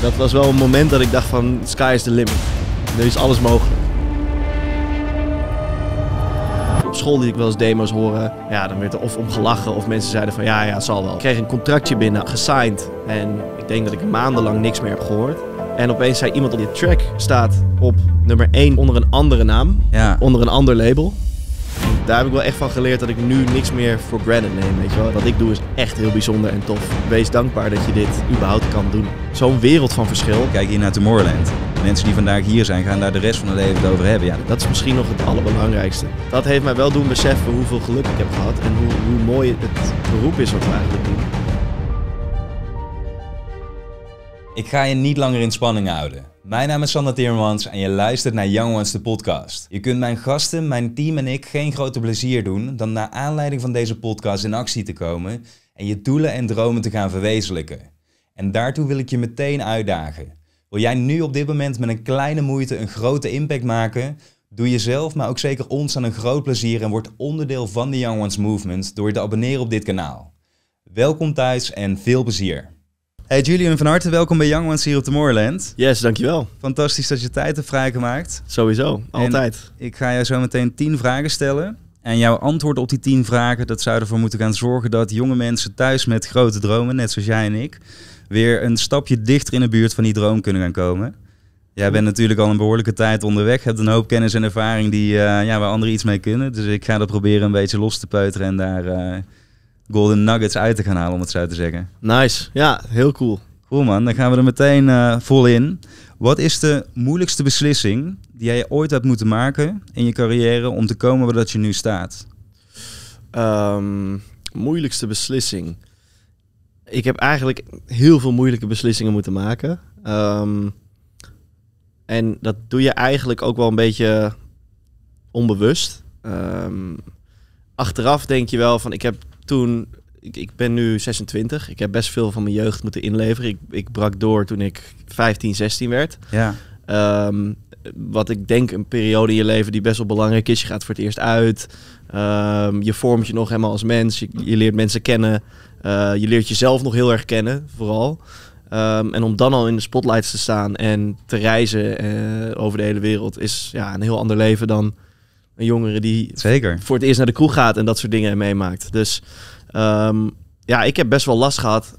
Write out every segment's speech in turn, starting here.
dat was wel een moment dat ik dacht van sky is the limit. Er is alles mogelijk. Op school liet ik wel eens demo's horen. Ja, dan werd er of om gelachen of mensen zeiden van ja, ja, het zal wel. Ik kreeg een contractje binnen, gesigned. En ik denk dat ik maandenlang niks meer heb gehoord. En opeens zei iemand op je track staat op nummer 1 onder een andere naam. Onder een ander label daar heb ik wel echt van geleerd dat ik nu niks meer voor granted neem. Weet je wel? Wat ik doe is echt heel bijzonder en tof. Wees dankbaar dat je dit überhaupt kan doen. Zo'n wereld van verschil. Kijk hier naar Tomorrowland. Mensen die vandaag hier zijn, gaan daar de rest van hun leven het over hebben. Ja, dat is misschien nog het allerbelangrijkste. Dat heeft mij wel doen beseffen hoeveel geluk ik heb gehad en hoe, hoe mooi het beroep is wat we eigenlijk doen. Ik ga je niet langer in spanning houden. Mijn naam is Sander Tiermans en je luistert naar Young Ones, de podcast. Je kunt mijn gasten, mijn team en ik geen groter plezier doen dan naar aanleiding van deze podcast in actie te komen en je doelen en dromen te gaan verwezenlijken. En daartoe wil ik je meteen uitdagen. Wil jij nu op dit moment met een kleine moeite een grote impact maken? Doe jezelf, maar ook zeker ons aan een groot plezier en word onderdeel van de Young Ones Movement door je te abonneren op dit kanaal. Welkom thuis en veel plezier. Hey Julian, van harte welkom bij Young Ones hier op de Moorland. Yes, dankjewel. Fantastisch dat je tijd hebt vrijgemaakt. Sowieso, altijd. ik ga jou zo meteen tien vragen stellen. En jouw antwoord op die tien vragen, dat zou ervoor moeten gaan zorgen dat jonge mensen thuis met grote dromen, net zoals jij en ik, weer een stapje dichter in de buurt van die droom kunnen gaan komen. Jij bent natuurlijk al een behoorlijke tijd onderweg, hebt een hoop kennis en ervaring die, eh, ja, waar anderen iets mee kunnen. Dus ik ga dat proberen een beetje los te peuteren en daar... Eh, golden nuggets uit te gaan halen, om het zo te zeggen. Nice, ja, heel cool. Cool man, dan gaan we er meteen eh, vol in. Wat is de moeilijkste beslissing die jij ooit hebt moeten maken in je carrière om te komen waar dat je nu staat? Ehm, moeilijkste beslissing. Ik heb eigenlijk heel veel moeilijke beslissingen moeten maken. Ehm, en dat doe je eigenlijk ook wel een beetje onbewust. Ehm, achteraf denk je wel van ik heb toen, ik, ik, ben nu 26, ik heb best veel van mijn jeugd moeten inleveren. Ik, ik brak door toen ik 15, 16 werd. Ja. Ehm, wat ik denk een periode in je leven die best wel belangrijk is. Je gaat voor het eerst uit. Ehm, je vormt je nog helemaal als mens. Je, je leert mensen kennen. Eh, je leert jezelf nog heel erg kennen, vooral. Ehm, en om dan al in de spotlights te staan en te reizen eh, over de hele wereld is ja, een heel ander leven dan een jongere die Zeker. voor het eerst naar de kroeg gaat en dat soort dingen meemaakt. Dus ehm, ja, ik heb best wel last gehad,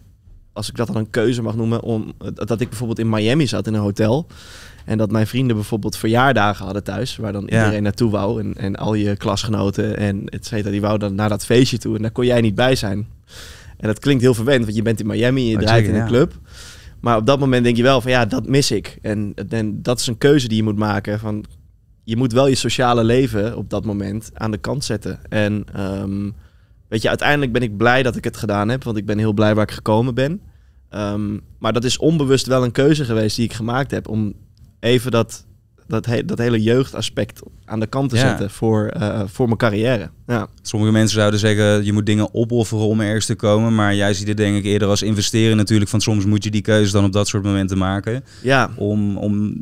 als ik dat dan een keuze mag noemen, om, dat ik bijvoorbeeld in Miami zat in een hotel. En dat mijn vrienden bijvoorbeeld verjaardagen hadden thuis, waar dan iedereen naartoe wou. En, en al je klasgenoten en et cetera, die wou dan naar dat feestje toe. En daar kon jij niet bij zijn. En dat klinkt heel verwend, want je bent in Miami, je oh, draait in een club. Maar op dat moment denk je wel van ja, dat mis ik. En, en dat is een keuze die je moet maken. Van je moet wel je sociale leven op dat moment aan de kant zetten. En ehm, weet je, uiteindelijk ben ik blij dat ik het gedaan heb, want ik ben heel blij waar ik gekomen ben. Ehm, maar dat is onbewust wel een keuze geweest die ik gemaakt heb om even dat, dat, dat hele jeugdaspect aan de kant te zetten voor, eh, voor mijn carrière. Ja. Sommige mensen zouden zeggen, je moet dingen opofferen om ergens te komen. Maar jij ziet het denk ik eerder als investeren natuurlijk. Van soms moet je die keuze dan op dat soort momenten maken. Ja. Om, om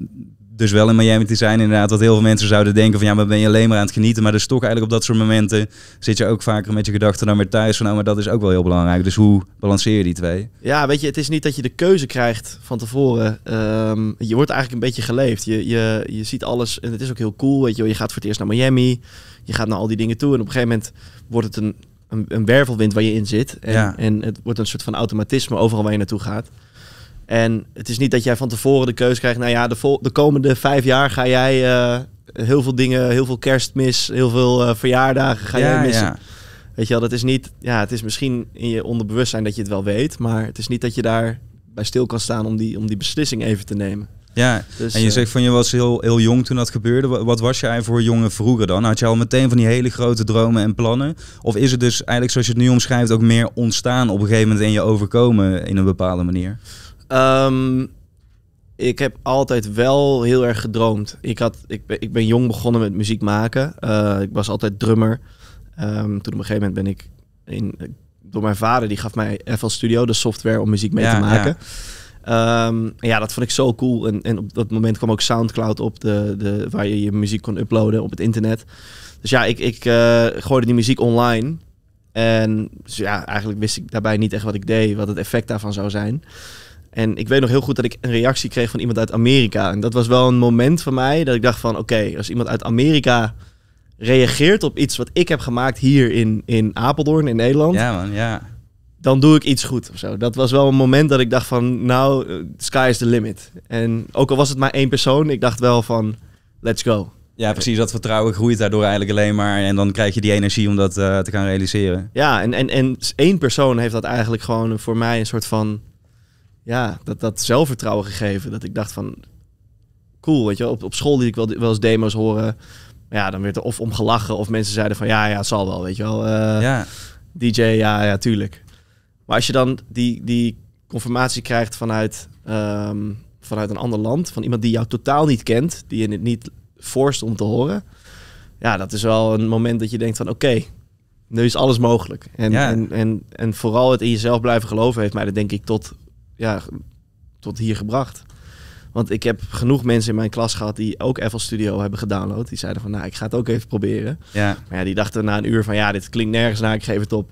dus wel in Miami te zijn. Inderdaad, wat heel veel mensen zouden denken van ja, maar ben je alleen maar aan het genieten. Maar dus toch eigenlijk op dat soort momenten zit je ook vaker met je gedachten dan weer thuis. Van nou, maar dat is ook wel heel belangrijk. Dus hoe balanceer je die twee? Ja, weet je, het is niet dat je de keuze krijgt van tevoren. Ehm, je wordt eigenlijk een beetje geleefd. Je, je, je ziet alles en het is ook heel cool. Weet je, je gaat voor het eerst naar Miami. Je gaat naar al die dingen toe. En op een gegeven moment wordt het een, een, een wervelwind waar je in zit. En, en het wordt een soort van automatisme overal waar je naartoe gaat. En het is niet dat jij van tevoren de keuze krijgt. Nou ja, de, de komende vijf jaar ga jij eh, heel veel dingen, heel veel kerstmis, heel veel eh, verjaardagen ga jij missen. Ja. Weet je wel, dat is niet. Ja, het is misschien in je onderbewustzijn dat je het wel weet, maar het is niet dat je daar bij stil kan staan om die, om die beslissing even te nemen. Ja, dus, en je eh, zegt van je was heel, heel jong toen dat gebeurde. Wat was jij voor jongen vroeger dan? Had je al meteen van die hele grote dromen en plannen? Of is het dus eigenlijk zoals je het nu omschrijft ook meer ontstaan op een gegeven moment en je overkomen in een bepaalde manier? Ehm, ik heb altijd wel heel erg gedroomd. Ik, had, ik, ben, ik ben jong begonnen met muziek maken. Eh, ik was altijd drummer. Ehm, toen op een gegeven moment ben ik in, door mijn vader, die gaf mij FL Studio, de software om muziek mee te maken. Ja. Ehm, ja. dat vond ik zo cool. En, en op dat moment kwam ook Soundcloud op, de, de, waar je je muziek kon uploaden op het internet. Dus ja, ik, ik uh, gooide die muziek online. En dus ja, eigenlijk wist ik daarbij niet echt wat ik deed, wat het effect daarvan zou zijn. En ik weet nog heel goed dat ik een reactie kreeg van iemand uit Amerika. En dat was wel een moment voor mij dat ik dacht van... oké, als iemand uit Amerika reageert op iets wat ik heb gemaakt hier in, in Apeldoorn, in Nederland... Ja man, ja. Dan doe ik iets goed of zo. Dat was wel een moment dat ik dacht van... nou, eh, sky is the limit. En ook al was het maar één persoon, ik dacht wel van... let's go. Ja, precies. Dat vertrouwen groeit daardoor eigenlijk alleen maar. En dan krijg je die energie om dat eh, te gaan realiseren. Ja, en, en, en één persoon heeft dat eigenlijk gewoon voor mij een soort van ja, dat, dat zelfvertrouwen gegeven. Dat ik dacht van, cool, weet je op, op school die ik wel, wel eens demo's horen. ja, dan werd er of om gelachen of mensen zeiden van, ja, ja, het zal wel, weet je wel. Eh, ja. DJ, ja, ja, tuurlijk. Maar als je dan die, die confirmatie krijgt vanuit, ehm, vanuit een ander land, van iemand die jou totaal niet kent, die je niet forst om te horen. Ja, dat is wel een moment dat je denkt van oké, nu is alles mogelijk. En, en, en, en vooral het in jezelf blijven geloven heeft mij dat denk ik tot ja, tot hier gebracht. Want ik heb genoeg mensen in mijn klas gehad die ook Apple Studio hebben gedownload. Die zeiden van, nou, ik ga het ook even proberen. Ja. Maar ja, die dachten na een uur van, ja, dit klinkt nergens naar, ik geef het op.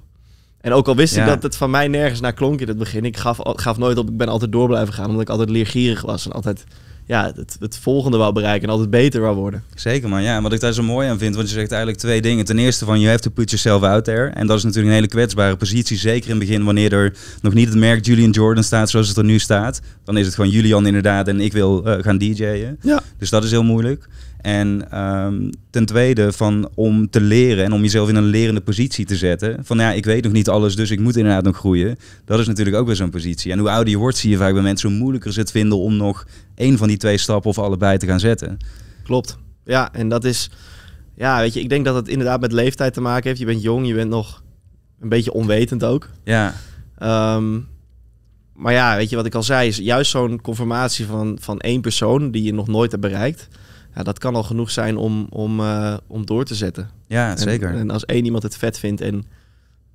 En ook al wist ik dat het van mij nergens naar klonk in het begin, ik gaf, gaf nooit op, ik ben altijd door blijven gaan, omdat ik altijd leergierig was en altijd ja, het, het volgende wou bereiken en altijd beter wou worden. Zeker man, ja. wat ik daar zo mooi aan vind, want je zegt eigenlijk twee dingen. Ten eerste van, you have to put yourself out there. En dat is natuurlijk een hele kwetsbare positie, zeker in het begin wanneer er nog niet het merk Julian Jordan staat zoals het er nu staat. Dan is het gewoon Julian inderdaad en ik wil eh, gaan DJ'en. Ja. Dus dat is heel moeilijk. En ehm, ten tweede, van om te leren en om jezelf in een lerende positie te zetten. Van ja, ik weet nog niet alles, dus ik moet inderdaad nog groeien. Dat is natuurlijk ook weer zo'n positie. En hoe ouder je wordt, zie je vaak bij mensen hoe moeilijker ze het vinden om nog één van die twee stappen of allebei te gaan zetten. Klopt. Ja, en dat is. Ja, weet je, ik denk dat het inderdaad met leeftijd te maken heeft. Je bent jong, je bent nog een beetje onwetend ook. Ja. Ehm, maar ja, weet je wat ik al zei, is juist zo'n conformatie van, van één persoon die je nog nooit hebt bereikt ja, dat kan al genoeg zijn om, om, eh, om door te zetten. Ja, zeker. En als één iemand het vet vindt en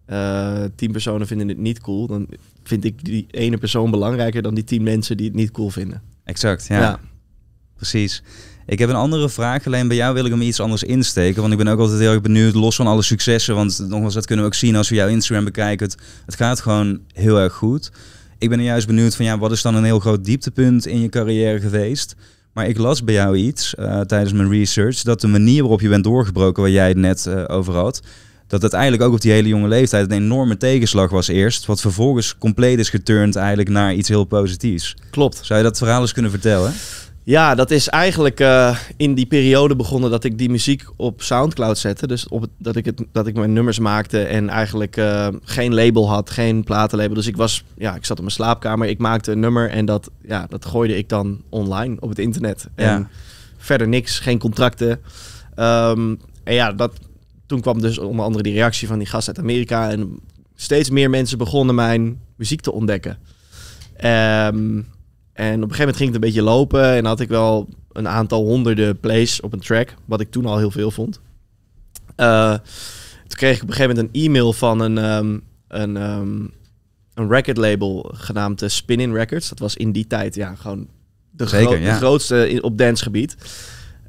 eh, tien personen vinden het niet cool, dan vind ik die ene persoon belangrijker dan die tien mensen die het niet cool vinden. Exact, ja. ja. Precies. Ik heb een andere vraag, alleen bij jou wil ik hem iets anders insteken. Want ik ben ook altijd heel erg benieuwd, los van alle successen. Want nogmaals, dat kunnen we ook zien als we jouw Instagram bekijken. Het, het gaat gewoon heel erg goed. Ik ben juist benieuwd van, ja, wat is dan een heel groot dieptepunt in je carrière geweest? Maar ik las bij jou iets eh, tijdens mijn research dat de manier waarop je bent doorgebroken, waar jij het net eh, over had, dat het eigenlijk ook op die hele jonge leeftijd een enorme tegenslag was eerst, wat vervolgens compleet is geturnd eigenlijk naar iets heel positiefs. Klopt. Zou je dat verhaal eens kunnen vertellen? Ja, dat is eigenlijk eh, in die periode begonnen dat ik die muziek op Soundcloud zette. Dus op dat, ik het, dat ik mijn nummers maakte en eigenlijk eh, geen label had, geen platenlabel. Dus ik, was, ja, ik zat op mijn slaapkamer, ik maakte een nummer en dat, ja, dat gooide ik dan online op het internet. En verder niks, geen contracten. Ehm, en ja, dat, toen kwam dus onder andere die reactie van die gast uit Amerika. En steeds meer mensen begonnen mijn muziek te ontdekken. Ehm, en op een gegeven moment ging het een beetje lopen en had ik wel een aantal honderden plays op een track, wat ik toen al heel veel vond. Eh, toen kreeg ik op een gegeven moment een e-mail van een, ehm, een, ehm, een record label genaamd eh, Spin-In Records. Dat was in die tijd ja, gewoon de, de grootste op gebied.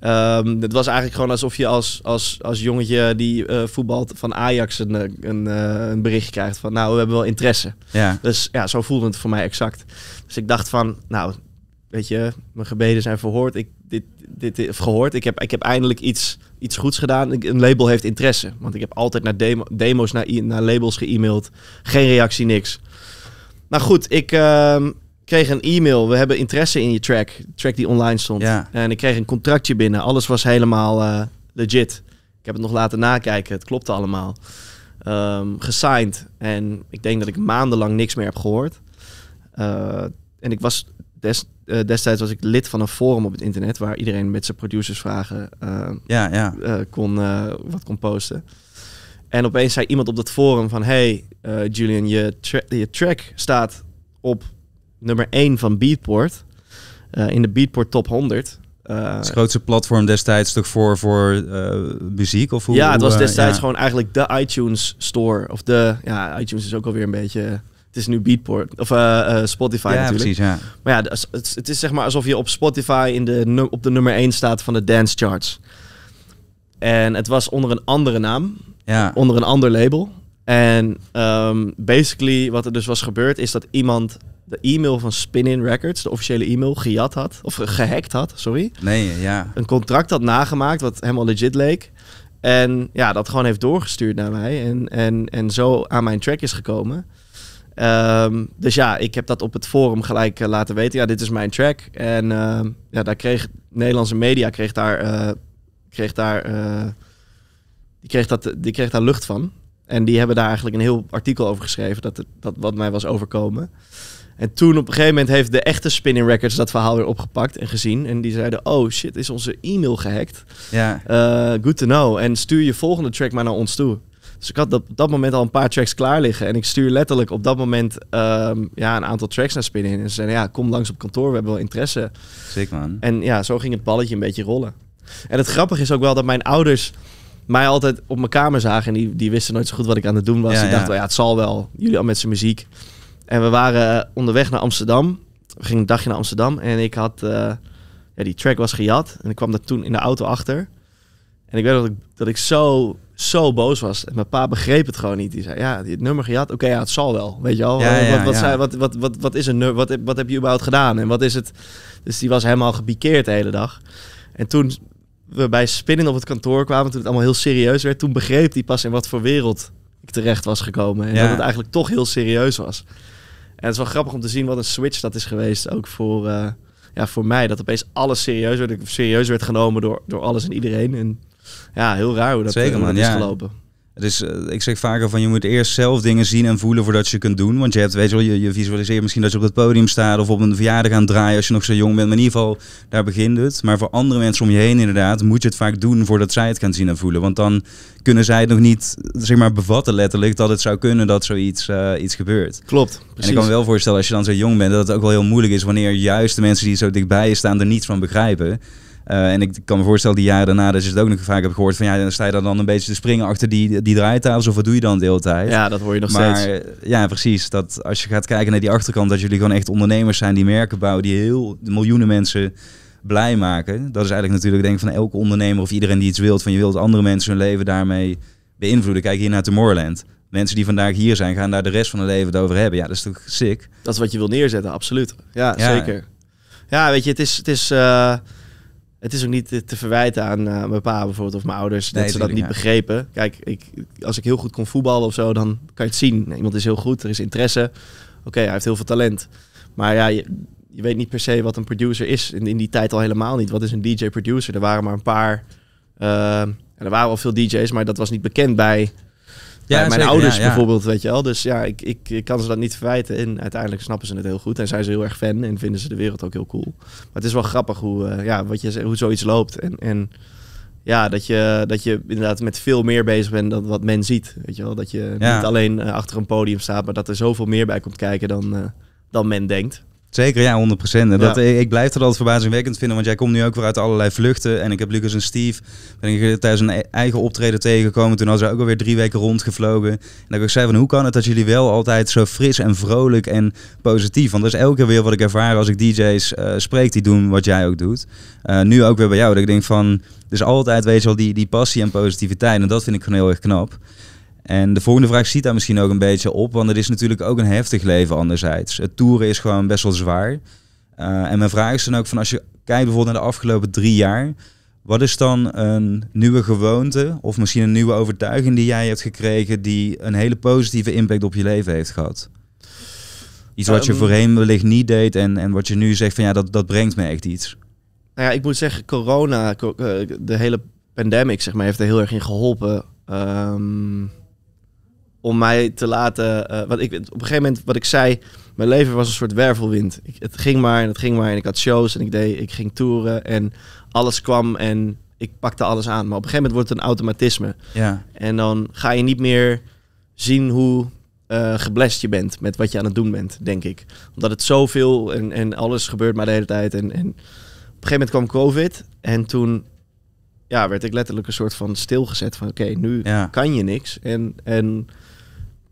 Ehm, het was eigenlijk gewoon alsof je als, als, als jongetje die eh, voetbalt van Ajax een, eh, een, eh, een bericht krijgt van nou, we hebben wel interesse. Ja. Dus ja, zo voelde het voor mij exact. Dus ik dacht van, nou, weet je, mijn gebeden zijn verhoord. Ik, dit, dit, is gehoord. Ik heb, ik heb eindelijk iets, iets goeds gedaan. Ik, een label heeft interesse. Want ik heb altijd naar demo's, naar, naar labels geëmaild. Geen reactie, niks. Nou goed, ik, ehm, kreeg een e-mail. We hebben interesse in je track. Track die online stond. Ja. En ik kreeg een contractje binnen. Alles was helemaal eh, legit. Ik heb het nog laten nakijken. Het klopte allemaal. Ehm, gesigned. En ik denk dat ik maandenlang niks meer heb gehoord. Eh, en ik was des, eh, destijds was ik lid van een forum op het internet waar iedereen met zijn producers vragen ja, ja. kon, wat kon posten. En opeens zei iemand op dat forum van... Hey Julian, je, je track staat op nummer 1 van Beatport. Eh, in de Beatport Top 100. Eh, het grootste platform destijds toch voor, voor eh, muziek? Of hoe, ja, het was destijds gewoon eigenlijk de iTunes Store. Of de, ja, iTunes is ook alweer een beetje het is nu Beatport of uh, uh, Spotify ja, natuurlijk. Precies, ja. Maar ja, dus, het, het, is zeg maar alsof je op Spotify in de, op de nummer 1 staat van de dance charts. En het was onder een andere naam, ja. onder een ander label. En ehm, basically wat er dus was gebeurd is dat iemand de e-mail van Spin Records, de officiële e-mail, gejat had. Of gehackt had, sorry. Nee, ja. Een contract had nagemaakt wat helemaal legit leek. En ja, dat gewoon heeft doorgestuurd naar mij. En, en, en zo aan mijn track is gekomen. Ehm, dus ja, ik heb dat op het forum gelijk eh, laten weten. Ja, dit is mijn track. En ehm, ja, daar kreeg Nederlandse media kreeg daar, eh, kreeg daar, eh, die kreeg, dat, die kreeg daar lucht van. En die hebben daar eigenlijk een heel artikel over geschreven. Dat, dat wat mij was overkomen. En toen op een gegeven moment heeft de echte Spinning Records dat verhaal weer opgepakt en gezien. En die zeiden, oh shit, is onze e-mail gehackt? Ja. Eh, good to know. En stuur je volgende track maar naar ons toe. Dus ik had op dat moment al een paar tracks klaar liggen. En ik stuur letterlijk op dat moment ehm, ja, een aantal tracks naar Spinning. En ze zeiden, ja, kom langs op kantoor, we hebben wel interesse. Zeker man. En ja, zo ging het balletje een beetje rollen. En het grappige is ook wel dat mijn ouders mij altijd op mijn kamer zagen. En die, die wisten nooit zo goed wat ik aan het doen was. die dachten, ja. ja, het zal wel. Jullie al met zijn muziek. En we waren eh, onderweg naar Amsterdam. We gingen een dagje naar Amsterdam en ik had... Eh, ja, die track was gejat en ik kwam daar toen in de auto achter. En ik weet dat ik, dat ik zo, zo boos was. En mijn pa begreep het gewoon niet. Die zei, ja, het nummer gejat Oké, ja, het zal wel. Weet je wel? wat, wat, wat, wat, wat, is een Wat, wat heb je überhaupt gedaan? En wat is het? Dus die was helemaal gebikeerd de hele dag. En toen we bij spinning op het kantoor kwamen, toen het allemaal heel serieus werd, toen begreep hij pas in wat voor wereld ik terecht was gekomen. En dat het eigenlijk toch heel serieus was het is wel grappig om te zien wat een switch dat is geweest. Ook voor, eh, ja, voor mij. Dat opeens alles serieus werd, werd genomen door, door alles en iedereen. En ja, heel raar hoe dat, Zeker, eh, man, is ja. gelopen. Dus ik zeg vaker van je moet eerst zelf dingen zien en voelen voordat je kunt doen. Want je hebt, weet je wel, je, je visualiseert misschien dat je op het podium staat of op een verjaardag aan draaien als je nog zo jong bent. Maar in ieder geval, daar begint het. Maar voor andere mensen om je heen inderdaad, moet je het vaak doen voordat zij het gaan zien en voelen. Want dan kunnen zij het nog niet, zeg maar, bevatten letterlijk dat het zou kunnen dat zoiets eh, iets gebeurt. Klopt, precies. En ik kan me wel voorstellen als je dan zo jong bent, dat het ook wel heel moeilijk is wanneer juist de mensen die zo dichtbij je staan er niets van begrijpen. Eh, en ik kan me voorstellen, die jaren daarna, dat je het ook nog vaak hebt gehoord van ja, dan sta je dan een beetje te springen achter die, die draaitafels of wat doe je dan de hele tijd? Ja, dat hoor je nog maar, Ja, precies. Dat als je gaat kijken naar die achterkant, dat jullie gewoon echt ondernemers zijn die merken bouwen, die heel miljoenen mensen blij maken. Dat is eigenlijk natuurlijk denk ik van elke ondernemer of iedereen die iets wilt. Van je wilt andere mensen hun leven daarmee beïnvloeden. Kijk hier naar Tomorrowland. Mensen die vandaag hier zijn, gaan daar de rest van hun leven het over hebben. Ja, dat is toch sick? Dat is wat je wil neerzetten, absoluut. Ja, zeker. Ja, weet je, het is... Het is eh, het is ook niet te, verwijten aan eh, mijn pa bijvoorbeeld of mijn ouders dat ze dat niet begrepen. Kijk, ik, als ik heel goed kon voetballen of zo, dan kan je het zien. Iemand is heel goed, er is interesse. Oké, hij heeft heel veel talent. Maar ja, je, weet niet per se wat een producer is. In, in die tijd al helemaal niet. Wat is een DJ-producer? Er waren maar een paar. Eh, er waren al veel DJ's, maar dat was niet bekend bij ja, mijn ouders bijvoorbeeld, weet je wel. Dus ja, ik, ik, ik, kan ze dat niet verwijten. En uiteindelijk snappen ze het heel goed. En zijn ze heel erg fan en vinden ze de wereld ook heel cool. Maar het is wel grappig hoe, eh, ja, wat je, hoe zoiets loopt. En, en ja, dat je, dat je inderdaad met veel meer bezig bent dan wat men ziet. Weet je wel? Dat je niet alleen eh, achter een podium staat, maar dat er zoveel meer bij komt kijken dan, eh, dan men denkt. Zeker, ja, 100%. En dat, eh, Ik blijf het altijd verbazingwekkend vinden, want jij komt nu ook weer uit allerlei vluchten. En ik heb Lucas en Steve, ben ik tijdens een e-, eigen optreden tegengekomen. Toen had ze ook alweer drie weken rondgevlogen. En dat ik ook zei van, hoe kan het dat jullie wel altijd zo fris en vrolijk en positief? Want dat is elke keer weer wat ik ervaar als ik DJ's uh, eh, spreek die doen wat jij ook doet. Eh, nu ook weer bij jou, dat ik denk van, dus altijd weet je wel die, die passie en positiviteit. En dat vind ik gewoon heel erg knap. En de volgende vraag ziet daar misschien ook een beetje op, want het is natuurlijk ook een heftig leven anderzijds. Het toeren is gewoon best wel zwaar. Eh, en mijn vraag is dan ook van als je kijkt bijvoorbeeld naar de afgelopen drie jaar, wat is dan een nieuwe gewoonte of misschien een nieuwe overtuiging die jij hebt gekregen die een hele positieve impact op je leven heeft gehad? Iets wat je ehm. voorheen wellicht niet deed en, en wat je nu zegt van ja, dat, dat brengt me echt iets. Nou ja, ik moet zeggen, corona, eh, de hele pandemic zeg maar, heeft er heel erg in geholpen. Um om mij te laten. Eh, wat ik, op een gegeven moment, wat ik zei, mijn leven was een soort wervelwind. het ging maar en het ging maar. En ik had shows en ik deed, ik ging toeren en alles kwam en ik pakte alles aan. Maar op een gegeven moment wordt het een automatisme. Ja. En dan ga je niet meer zien hoe uh, geblest je bent met wat je aan het doen bent, denk ik. Omdat het zoveel en, en alles gebeurt maar de hele tijd. En, en op een gegeven moment kwam COVID en toen ja, werd ik letterlijk een soort van stilgezet van oké, nu ja. kan je niks. En, en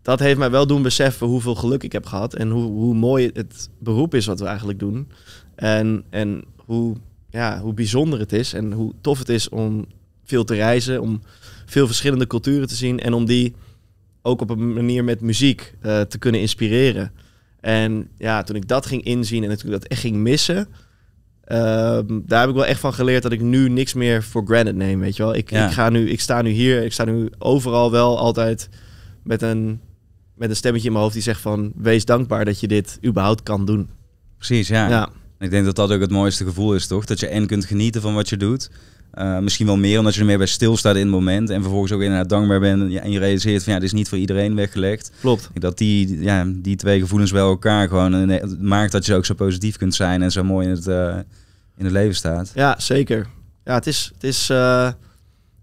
dat heeft mij wel doen beseffen hoeveel geluk ik heb gehad en hoe, hoe mooi het beroep is wat we eigenlijk doen. En, en hoe, ja, hoe bijzonder het is en hoe tof het is om veel te reizen, om veel verschillende culturen te zien en om die ook op een manier met muziek eh, te kunnen inspireren. En ja, toen ik dat ging inzien en natuurlijk dat echt ging missen, Ehm, daar heb ik wel echt van geleerd dat ik nu niks meer voor granted neem, weet je wel. Ik, ik, ga nu, ik sta nu hier, ik sta nu overal wel altijd met een, met een stemmetje in mijn hoofd die zegt van... wees dankbaar dat je dit überhaupt kan doen. Precies, ja. ja ik denk dat dat ook het mooiste gevoel is, toch? Dat je en kunt genieten van wat je doet. Eh, misschien wel meer omdat je er meer bij stilstaat in het moment. En vervolgens ook inderdaad dankbaar bent. En je, realiseert van ja, dit is niet voor iedereen weggelegd. Klopt. Dat die, ja, die twee gevoelens bij elkaar gewoon eh, Het maakt dat je ook zo positief kunt zijn. En zo mooi in het, eh, in het leven staat. Ja, zeker. Ja, het is, het is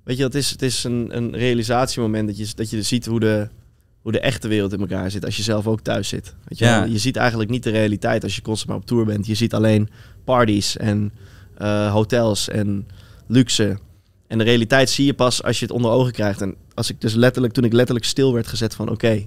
weet je, het is, het is een, een realisatiemoment dat je, dat je ziet hoe de, hoe de echte wereld in elkaar zit als je zelf ook thuis zit. Weet je, ja. je ziet eigenlijk niet de realiteit als je constant maar op tour bent. Je ziet alleen parties en eh, hotels en luxe. En de realiteit zie je pas als je het onder ogen krijgt. En als ik dus letterlijk, toen ik letterlijk stil werd gezet van oké,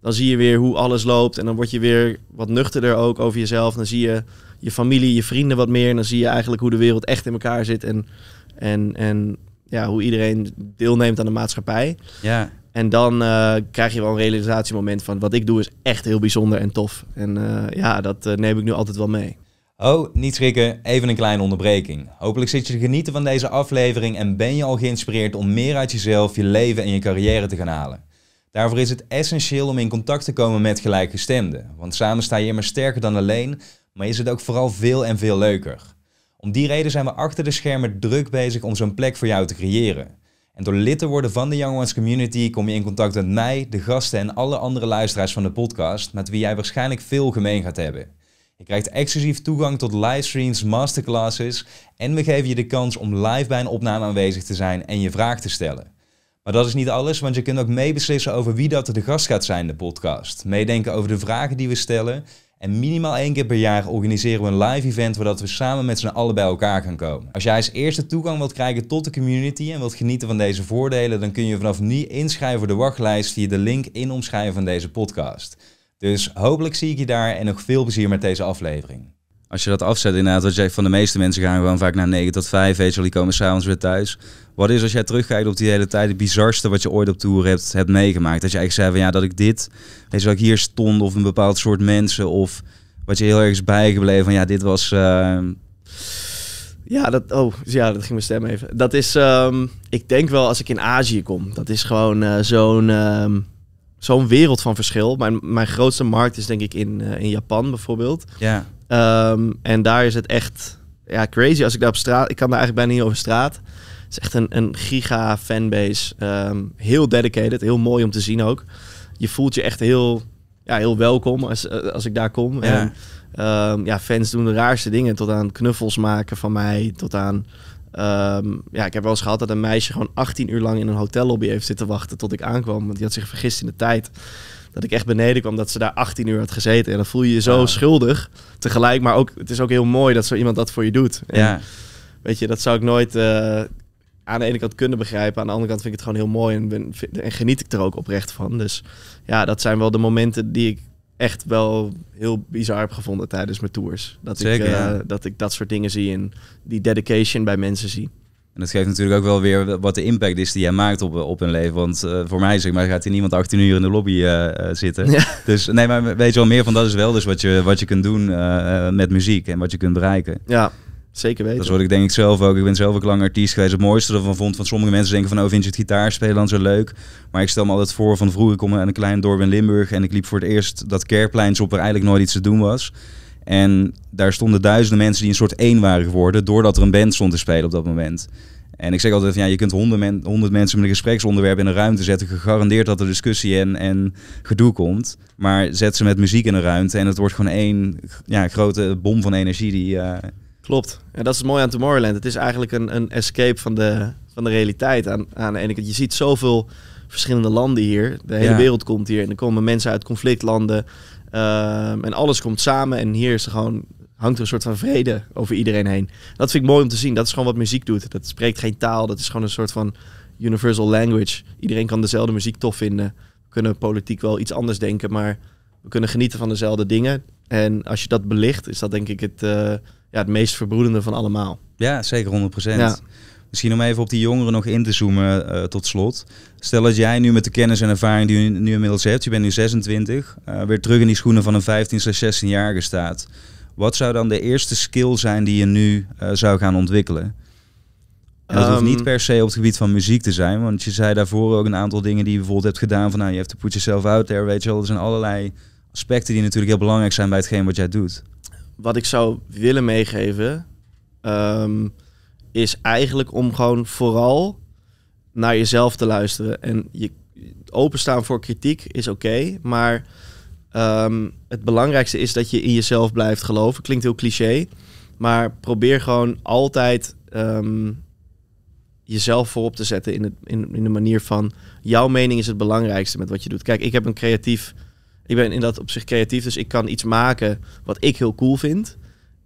dan zie je weer hoe alles loopt. En dan word je weer wat nuchterder ook over jezelf. Dan zie je je familie, je vrienden wat meer. En dan zie je eigenlijk hoe de wereld echt in elkaar zit. En, en, en ja, hoe iedereen deelneemt aan de maatschappij. Ja. En dan eh, krijg je wel een realisatiemoment van wat ik doe is echt heel bijzonder en tof. En eh, ja, dat eh, neem ik nu altijd wel mee. Oh, niet schrikken, even een kleine onderbreking. Hopelijk zit je te genieten van deze aflevering en ben je al geïnspireerd om meer uit jezelf, je leven en je carrière te gaan halen. Daarvoor is het essentieel om in contact te komen met gelijkgestemden. Want samen sta je immer sterker dan alleen, maar is het ook vooral veel en veel leuker. Om die reden zijn we achter de schermen druk bezig om zo'n plek voor jou te creëren. En door lid te worden van de Young Ones Community kom je in contact met mij, de gasten en alle andere luisteraars van de podcast, met wie jij waarschijnlijk veel gemeen gaat hebben. Je krijgt exclusief toegang tot livestreams, masterclasses en we geven je de kans om live bij een opname aanwezig te zijn en je vraag te stellen. Maar dat is niet alles, want je kunt ook meebeslissen over wie dat de gast gaat zijn in de podcast. Meedenken over de vragen die we stellen en minimaal één keer per jaar organiseren we een live event waar we samen met z'n allen bij elkaar gaan komen. Als jij als eerste toegang wilt krijgen tot de community en wilt genieten van deze voordelen, dan kun je vanaf nu inschrijven voor de wachtlijst via de link in omschrijven van deze podcast. Dus hopelijk zie ik je daar en nog veel plezier met deze aflevering. Als je dat afzet inderdaad, wat jij van de meeste mensen gaan gewoon vaak naar 9 tot 5, weet je wel, die komen s'avonds weer thuis. Wat is als jij terugkijkt op die hele tijd, het bizarste wat je ooit op tour hebt, hebt meegemaakt? Dat je eigenlijk zei van ja, dat ik dit, weet je wel, ik hier stond of een bepaald soort mensen of wat je heel erg is bijgebleven van ja, dit was... Ehm, ja, dat, oh, ja, dat ging mijn stem even. Dat is, ehm, ik denk wel als ik in Azië kom, dat is gewoon eh, zo'n... Ehm, zo'n wereld van verschil. Mijn, mijn grootste markt is denk ik in, eh, in Japan bijvoorbeeld. Ja. Ehm, en daar is het echt ja, crazy. Als ik daar op straat, ik kan daar eigenlijk bijna niet over straat. Het is echt een, een giga fanbase. Ehm, heel dedicated, heel mooi om te zien ook. Je voelt je echt heel, ja, heel welkom als, eh, als ik daar kom. Ja. En, ehm, ja, fans doen de raarste dingen. Tot aan knuffels maken van mij. Tot aan. ja, ik heb wel eens gehad dat een meisje gewoon 18 uur lang in een hotellobby heeft zitten wachten tot ik aankwam. Want die had zich vergist in de tijd dat ik echt beneden kwam dat ze daar 18 uur had gezeten. En dan voel je je zo schuldig tegelijk. Maar ook, het is ook heel mooi dat zo iemand dat voor je doet. ja. Weet je, dat zou ik nooit eh, aan de ene kant kunnen begrijpen. Aan de andere kant vind ik het gewoon heel mooi en, ben, en geniet ik er ook oprecht van. Dus ja, dat zijn wel de momenten die ik echt wel heel bizar heb gevonden tijdens mijn tours. Dat, Zeker, ik, eh, dat ik dat soort dingen zie en die dedication bij mensen zie. En dat geeft natuurlijk ook wel weer wat de impact is die hij maakt op, op hun leven. Want eh, voor mij zeg maar, gaat hier niemand 18 uur in de lobby eh, eh, zitten. Dus nee, maar weet je wel meer van dat is wel dus wat je, wat je kunt doen met muziek en wat je kunt bereiken. Ja, zeker weten. Dat is wat ik denk ik zelf ook. Ik ben zelf ook lang artiest geweest. Het mooiste ervan vond van sommige mensen denken van oh vind je het gitaarspelen dan zo leuk. Maar ik stel me altijd voor van vroeger kom ik aan een klein dorp in Limburg en ik liep voor het eerst dat kerkplein op waar eigenlijk nooit iets te doen was. En daar stonden duizenden mensen die een soort één waren geworden. doordat er een band stond te spelen op dat moment. En ik zeg altijd: van, ja, je kunt honderd, men, honderd mensen met een gespreksonderwerp in een ruimte zetten. gegarandeerd dat er discussie en, en gedoe komt. Maar zet ze met muziek in een ruimte. en het wordt gewoon één ja, grote bom van energie die. Eh, Klopt. En dat is mooi aan Tomorrowland. Het is eigenlijk een, een escape van de, van de realiteit. Aan, aan de ene kant, je ziet zoveel verschillende landen hier. De hele wereld komt hier. En er komen mensen uit conflictlanden, Ehm, en alles komt samen en hier is er gewoon hangt er een soort van vrede over iedereen heen. Dat vind ik mooi om te zien. Dat is gewoon wat muziek doet. Dat spreekt geen taal. Dat is gewoon een soort van universal language. Iedereen kan dezelfde muziek tof vinden. We kunnen politiek wel iets anders denken, maar we kunnen genieten van dezelfde dingen. En als je dat belicht, is dat denk ik het, eh, ja, het meest verbroedende van allemaal. Ja, zeker 100 procent. Misschien om even op die jongeren nog in te zoomen eh, tot slot. Stel dat jij nu met de kennis en ervaring die je nu inmiddels hebt, je bent nu 26, eh, weer terug in die schoenen van een 15 of 16-jarige staat. Wat zou dan de eerste skill zijn die je nu eh, zou gaan ontwikkelen? dat hoeft ehm. niet per se op het gebied van muziek te zijn, want je zei daarvoor ook een aantal dingen die je bijvoorbeeld hebt gedaan. Van nou, je hebt de put yourself out there, weet je wel. Er zijn allerlei aspecten die natuurlijk heel belangrijk zijn bij hetgeen wat jij doet. Wat ik zou willen meegeven, ehm, is eigenlijk om gewoon vooral naar jezelf te luisteren. En je, openstaan voor kritiek is oké, maar ehm, het belangrijkste is dat je in jezelf blijft geloven. Klinkt heel cliché, maar probeer gewoon altijd ehm, jezelf voorop te zetten in, het, in, in de manier van jouw mening is het belangrijkste met wat je doet. Kijk, ik heb een creatief, ik ben in dat op zich creatief, dus ik kan iets maken wat ik heel cool vind.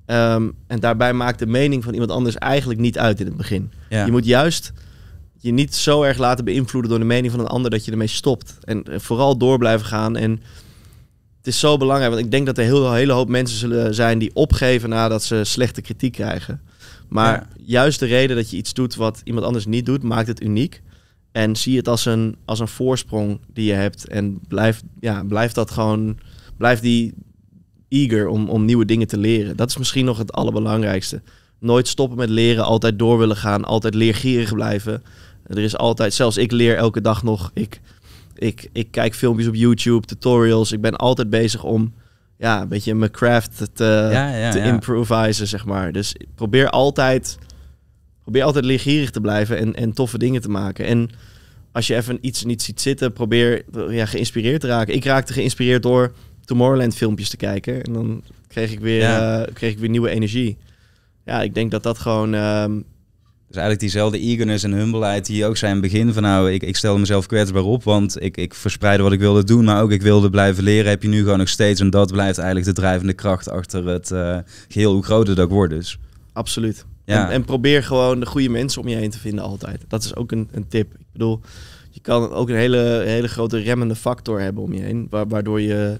Ehm, en daarbij maakt de mening van iemand anders eigenlijk niet uit in het begin. Je moet juist je niet zo erg laten beïnvloeden door de mening van een ander dat je ermee stopt. En eh, vooral door blijven gaan. En het is zo belangrijk, want ik denk dat er heel, een hele hoop mensen zullen zijn die opgeven nadat ze slechte kritiek krijgen. Maar juist de reden dat je iets doet wat iemand anders niet doet, maakt het uniek. En zie het als een, als een voorsprong die je hebt. En blijf, ja, blijf dat gewoon. Blijf die, eager om, om nieuwe dingen te leren. Dat is misschien nog het allerbelangrijkste. Nooit stoppen met leren, altijd door willen gaan, altijd leergierig blijven. Er is altijd, zelfs ik leer elke dag nog. Ik, ik, ik kijk filmpjes op YouTube, tutorials. Ik ben altijd bezig om ja, een beetje mijn craft te, te ja. improvisen, zeg maar. Dus probeer altijd, probeer altijd leergierig te blijven en, en toffe dingen te maken. En als je even iets niet ziet zitten, probeer ja, geïnspireerd te raken. Ik raakte geïnspireerd door Tomorrowland filmpjes te kijken. En dan kreeg ik weer, eh, kreeg ik weer nieuwe energie. Ja, ik denk dat dat gewoon... Um... dus eigenlijk diezelfde eagerness en humbleheid die ook zijn begin van nou, ik, ik stelde mezelf kwetsbaar op, want ik, ik verspreidde wat ik wilde doen, maar ook ik wilde blijven leren, heb je nu gewoon nog steeds. En dat blijft eigenlijk de drijvende kracht achter het eh, geheel, hoe groot het ook wordt dus. Absoluut. Ja. En, en, probeer gewoon de goede mensen om je heen te vinden altijd. Dat is ook een, een tip. Ik bedoel, je kan ook een hele, hele grote remmende factor hebben om je heen, waardoor je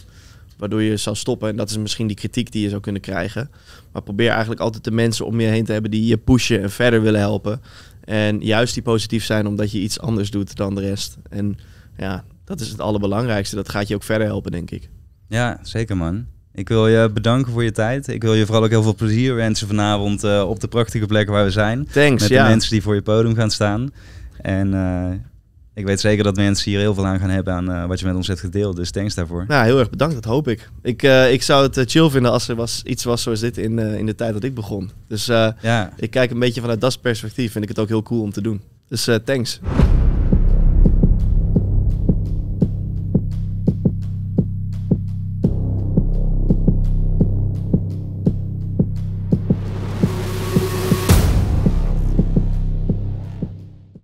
waardoor je zou stoppen. En dat is misschien die kritiek die je zou kunnen krijgen. Maar probeer eigenlijk altijd de mensen om je heen te hebben die je pushen en verder willen helpen. En juist die positief zijn omdat je iets anders doet dan de rest. En ja, dat is het allerbelangrijkste. Dat gaat je ook verder helpen, denk ik. Ja, zeker man. Ik wil je bedanken voor je tijd. Ik wil je vooral ook heel veel plezier wensen vanavond eh, op de prachtige plek waar we zijn. Thanks, Met de mensen die voor je podium gaan staan. En eh, ik weet zeker dat mensen hier heel veel aan gaan hebben aan eh, wat je met ons hebt gedeeld. Dus thanks daarvoor. Nou, heel erg bedankt. Dat hoop ik. Ik, eh, ik zou het eh, chill vinden als er was, iets was zoals dit in, in de tijd dat ik begon. Dus ik kijk een beetje vanuit dat perspectief. Vind ik het ook heel cool om te doen. Dus thanks.